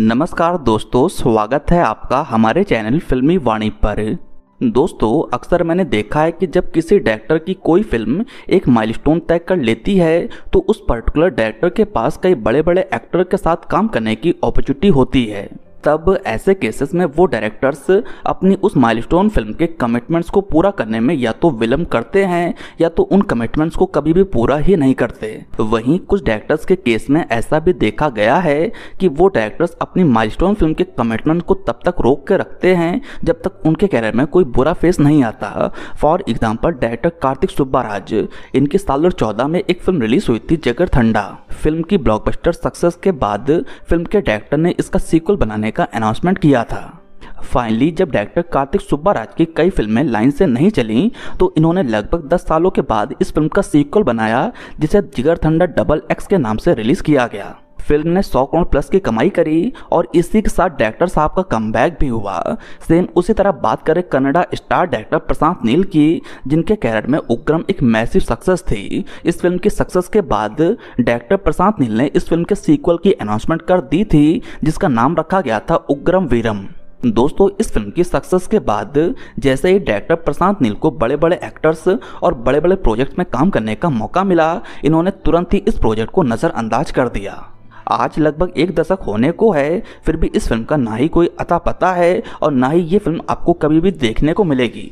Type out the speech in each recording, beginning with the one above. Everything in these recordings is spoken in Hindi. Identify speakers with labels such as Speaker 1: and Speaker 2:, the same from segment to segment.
Speaker 1: नमस्कार दोस्तों स्वागत है आपका हमारे चैनल फिल्मी वाणी पर दोस्तों अक्सर मैंने देखा है कि जब किसी डायरेक्टर की कोई फिल्म एक माइलस्टोन तय कर लेती है तो उस पर्टिकुलर डायरेक्टर के पास कई बड़े बड़े एक्टर के साथ काम करने की अपॉर्चुनिटी होती है तब ऐसे केसेस में वो डायरेक्टर्स अपनी उस माइलस्टोन फिल्म के कमिटमेंट्स को पूरा करने में या तो विलम्ब करते हैं या तो उन कमिटमेंट्स को कभी भी पूरा ही नहीं करते वहीं कुछ डायरेक्टर्स के केस में ऐसा भी देखा गया है कि वो डायरेक्टर्स अपनी माइलस्टोन फिल्म के कमिटमेंट को तब तक रोक के रखते हैं जब तक उनके कैरियर में कोई बुरा फेस नहीं आता for example director Karthik Subbaraj इनकी साल दो में एक फिल्म रिलीज हुई थी जगर ठंडा फिल्म की ब्लॉकबस्टर सक्सेस के बाद फिल्म के डायरेक्टर ने इसका सीक्वल बनाने करने का अनाउंसमेंट किया था फाइनली जब डायरेक्टर कार्तिक सुब्बाराज की कई फिल्में लाइन से नहीं चलीं तो इन्होंने लगभग 10 सालों के बाद इस फिल्म का सीक्वल बनाया जिसे जिगर थंडर डबल एक्स के नाम से रिलीज किया गया फिल्म ने 100 करोड़ प्लस की कमाई करी और इसी के साथ डायरेक्टर साहब का कम भी हुआ सेम उसी तरह बात करें कनाडा स्टार डायरेक्टर प्रशांत नील की जिनके कैरियर में उग्रम एक मैसिव सक्सेस थी इस फिल्म की सक्सेस के बाद डायरेक्टर प्रशांत नील ने इस फिल्म के सीक्वल की अनाउंसमेंट कर दी थी जिसका नाम रखा गया था उग्रम वीरम दोस्तों इस फिल्म की सक्सेस के बाद जैसे ही डायरेक्टर प्रशांत नील को बड़े बड़े एक्टर्स और बड़े बड़े प्रोजेक्ट में काम करने का मौका मिला इन्होंने तुरंत ही इस प्रोजेक्ट को नज़रअंदाज कर दिया आज लगभग एक दशक होने को है फिर भी इस फिल्म का ना ही कोई अता पता है और ना ही ये फिल्म आपको कभी भी देखने को मिलेगी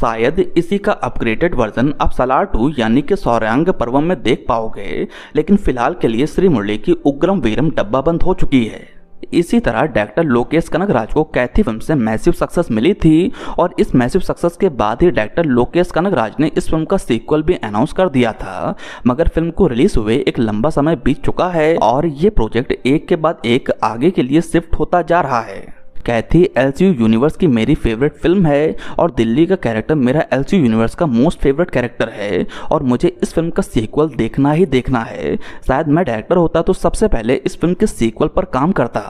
Speaker 1: शायद इसी का अपग्रेडेड वर्जन आप सलार टू यानी कि सौरांग पर्वम में देख पाओगे लेकिन फिलहाल के लिए श्री मुरली की उग्रम वीरम डब्बा बंद हो चुकी है इसी तरह डायरेक्टर लोकेश राज को कैथी फिल्म से मैसिव सक्सेस मिली थी और इस मैसिव सक्सेस के बाद ही डायरेक्टर लोकेश राज ने इस फिल्म का सीक्वल भी अनाउंस कर दिया था मगर फिल्म को रिलीज हुए एक लंबा समय बीत चुका है और ये प्रोजेक्ट एक के बाद एक आगे के लिए शिफ्ट होता जा रहा है कैथी एलसीयू यूनिवर्स की मेरी फेवरेट फिल्म है और दिल्ली का कैरेक्टर मेरा एलसीयू यूनिवर्स का मोस्ट फेवरेट कैरेक्टर है और मुझे इस फिल्म का सीक्वल देखना ही देखना है शायद मैं डायरेक्टर होता तो सबसे पहले इस फिल्म के सीक्वल पर काम करता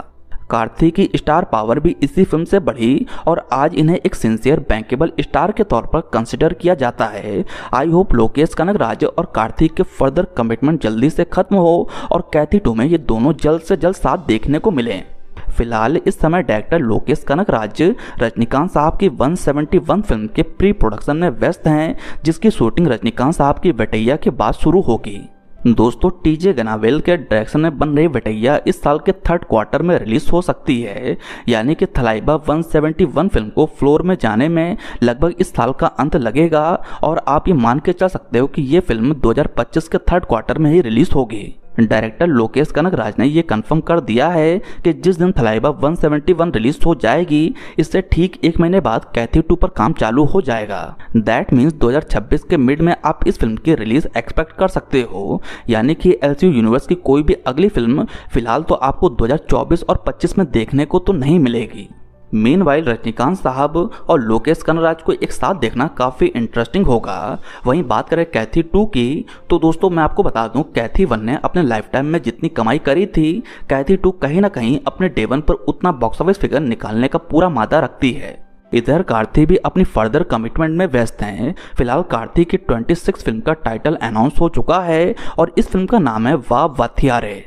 Speaker 1: कार्थी की स्टार पावर भी इसी फिल्म से बढ़ी और आज इन्हें एक सिंसियर बैंकेबल स्टार के तौर पर कंसिडर किया जाता है आई होप लोकेश कनक राज और कार्थिक के फर्दर कमिटमेंट जल्दी से खत्म हो और कैथी टू में ये दोनों जल्द से जल्द साथ देखने को मिलें फिलहाल इस समय डायरेक्टर लोकेश कनक राज रजनीकांत साहब की 171 फिल्म के प्री प्रोडक्शन में व्यस्त हैं जिसकी शूटिंग रजनीकांत साहब की बटैया के बाद शुरू होगी दोस्तों टीजे गनावेल के डायरेक्शन में बन रही बटैया इस साल के थर्ड क्वार्टर में रिलीज हो सकती है यानी कि थलाइबा 171 फिल्म को फ्लोर में जाने में लगभग इस साल का अंत लगेगा और आप ये मान के चल सकते हो कि ये फिल्म 2025 के थर्ड क्वार्टर में ही रिलीज होगी डायरेक्टर लोकेश कनक राज ने यह कंफर्म कर दिया है कि जिस दिन फ्लाईबा 171 रिलीज हो जाएगी इससे ठीक एक महीने बाद कैथी टू पर काम चालू हो जाएगा दैट मीन्स 2026 के मिड में आप इस फिल्म की रिलीज एक्सपेक्ट कर सकते हो यानी कि एल यूनिवर्स की कोई भी अगली फिल्म फिलहाल तो आपको 2024 और 25 में देखने को तो नहीं मिलेगी मेन वाइल रजनीकांत साहब और लोकेश कनराज को एक साथ देखना काफ़ी इंटरेस्टिंग होगा वहीं बात करें कैथी टू की तो दोस्तों मैं आपको बता दूं कैथी वन ने अपने लाइफ टाइम में जितनी कमाई करी थी कैथी टू कहीं ना कहीं अपने डे वन पर उतना बॉक्स ऑफिस फिगर निकालने का पूरा मादा रखती है इधर कार्थी भी अपनी फर्दर कमिटमेंट में व्यस्त हैं फिलहाल कार्थी की 26 फिल्म का टाइटल अनाउंस हो चुका है और इस फिल्म का नाम है वाह वाथियारे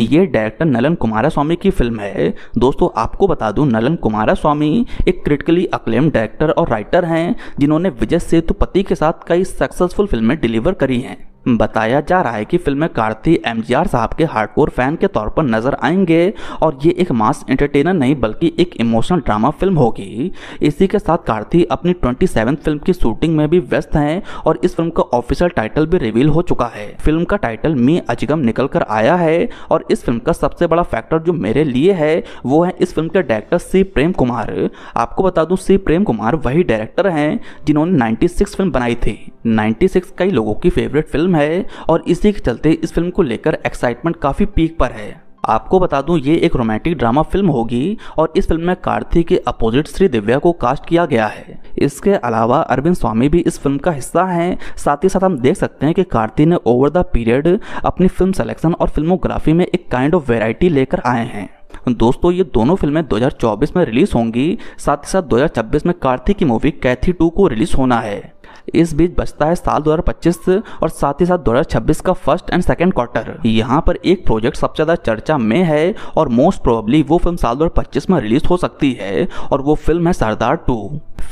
Speaker 1: ये डायरेक्टर नलन कुमारा स्वामी की फिल्म है दोस्तों आपको बता दूं नलन कुमारा स्वामी एक क्रिटिकली अक्लेम डायरेक्टर और राइटर हैं जिन्होंने विजय सेतुपति के साथ कई सक्सेसफुल फिल्में डिलीवर करी हैं बताया जा रहा है कि फिल्म में कार्ती एम साहब के हार्डकोर फैन के तौर पर नजर आएंगे और ये एक मास एंटरटेनर नहीं बल्कि एक इमोशनल ड्रामा फिल्म होगी इसी के साथ कार्ती अपनी ट्वेंटी फिल्म की शूटिंग में भी व्यस्त हैं और इस फिल्म का ऑफिशियल टाइटल भी रिवील हो चुका है फिल्म का टाइटल मी अजगम निकल कर आया है और इस फिल्म का सबसे बड़ा फैक्टर जो मेरे लिए है वो है इस फिल्म के डायरेक्टर सी प्रेम कुमार आपको बता दू सी प्रेम कुमार वही डायरेक्टर हैं जिन्होंने 96 फिल्म बनाई थी 96 कई लोगों की फेवरेट फिल्म फिल्म है और इसी के चलते इस फिल्म को लेकर एक्साइटमेंट काफ़ी पीक पर है आपको बता दूं ये एक रोमांटिक ड्रामा फिल्म होगी और इस फिल्म में कार्थी के अपोजिट श्री दिव्या को कास्ट किया गया है इसके अलावा अरविंद स्वामी भी इस फिल्म का हिस्सा हैं साथ ही साथ हम देख सकते हैं कि कार्ती ने ओवर द पीरियड अपनी फिल्म सिलेक्शन और फिल्मोग्राफी में एक काइंड ऑफ वेराइटी लेकर आए हैं दोस्तों ये दोनों फिल्में 2024 में रिलीज होंगी साथ ही साथ 2026 में कार्तिक की मूवी कैथी टू को रिलीज होना है इस बीच बचता है साल 2025 और साथ ही साथ 2026 का फर्स्ट एंड सेकंड क्वार्टर यहाँ पर एक प्रोजेक्ट सबसे ज़्यादा चर्चा में है और मोस्ट प्रोबेबली वो फिल्म साल 2025 में रिलीज हो सकती है और वो फिल्म है सरदार टू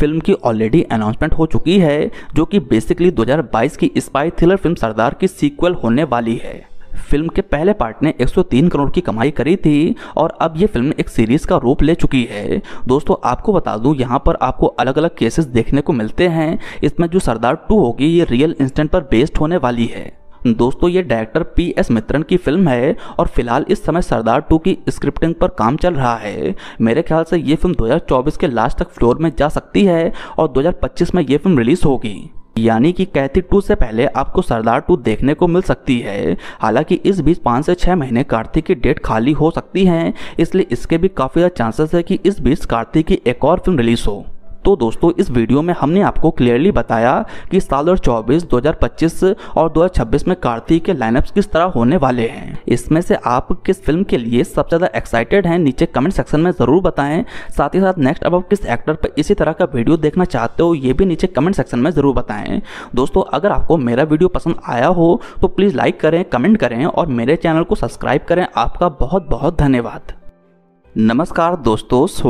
Speaker 1: फिल्म की ऑलरेडी अनाउंसमेंट हो चुकी है जो कि बेसिकली 2022 की स्पाई थ्रिलर फिल्म सरदार की सीक्वल होने वाली है फिल्म के पहले पार्ट ने 103 करोड़ की कमाई करी थी और अब ये फिल्म एक सीरीज का रूप ले चुकी है दोस्तों आपको बता दूं यहाँ पर आपको अलग अलग केसेस देखने को मिलते हैं इसमें जो सरदार टू होगी ये रियल इंस्टेंट पर बेस्ड होने वाली है दोस्तों ये डायरेक्टर पी एस मित्रन की फिल्म है और फिलहाल इस समय सरदार टू की स्क्रिप्टिंग पर काम चल रहा है मेरे ख्याल से ये फिल्म 2024 के लास्ट तक फ्लोर में जा सकती है और 2025 में ये फिल्म रिलीज होगी यानी कि कैथी टू से पहले आपको सरदार टू देखने को मिल सकती है हालांकि इस बीच पाँच से छः महीने कार्तिक की डेट खाली हो सकती है इसलिए इसके भी काफ़ी ज़्यादा चांसेस है कि इस बीच कार्तिक की एक और फिल्म रिलीज़ हो तो दोस्तों इस वीडियो में हमने आपको क्लियरली बताया कि साल दो हजार और 2026 में कार्तिक के लाइनअप्स किस तरह होने वाले हैं इसमें से आप किस फिल्म के लिए सबसे ज़्यादा एक्साइटेड हैं नीचे कमेंट सेक्शन में ज़रूर बताएं साथ ही साथ नेक्स्ट अब आप किस एक्टर पर इसी तरह का वीडियो देखना चाहते हो ये भी नीचे कमेंट सेक्शन में ज़रूर बताएं दोस्तों अगर आपको मेरा वीडियो पसंद आया हो तो प्लीज़ लाइक करें कमेंट करें और मेरे चैनल को सब्सक्राइब करें आपका बहुत बहुत धन्यवाद नमस्कार दोस्तों